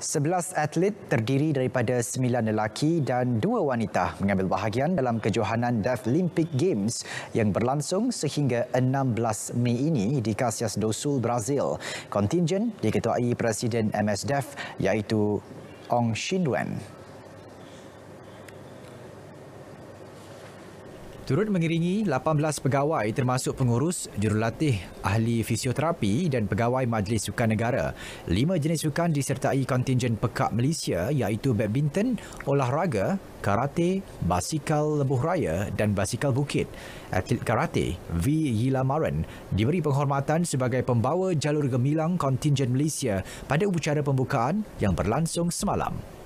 Sebelas atlet terdiri daripada sembilan lelaki dan dua wanita mengambil bahagian dalam kejohanan Deaf Olympic Games yang berlangsung sehingga 16 Mei ini di Casias do Sul, Brazil. Kontingen diketuai Presiden MS Deaf, iaitu Ong Xinwen. turut mengiringi 18 pegawai termasuk pengurus, jurulatih, ahli fisioterapi dan pegawai Majlis Sukan Negara. Lima jenis sukan disertai kontingen pekak Malaysia iaitu badminton, olahraga, karate, basikal lebuh raya dan basikal bukit. Atlet karate V. Yilamaran diberi penghormatan sebagai pembawa jalur gemilang kontingen Malaysia pada upacara pembukaan yang berlangsung semalam.